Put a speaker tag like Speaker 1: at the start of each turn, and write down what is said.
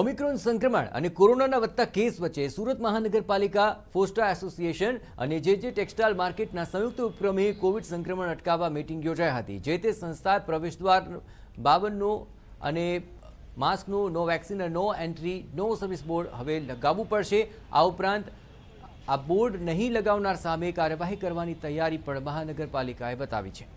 Speaker 1: Omicron સંક્રમણ અને કોરોનાના વધતા કેસ વચ્ચે સુરત મહાનગરપાલિકા ફોસ્ટા એસોસિએશન અને જે જે ટેક્સટાઇલ માર્કેટના સંયુક્ત ઉપક્રમે કોવિડ સંક્રમણ અટકાવવા મીટિંગ યોજાઈ હતી જે તે સંસ્થા પ્રવેશદ્વાર બાવનનો અને માસ્કનું no vaccine no entry no service board હવે લગાવવું પડશે આ ઉપરાંત આ બોર્ડ નહીં લગાવનાર સામે કાર્યવાહી કરવાની તૈયારી પણ મહાનગરપાલિકાએ બતાવી છે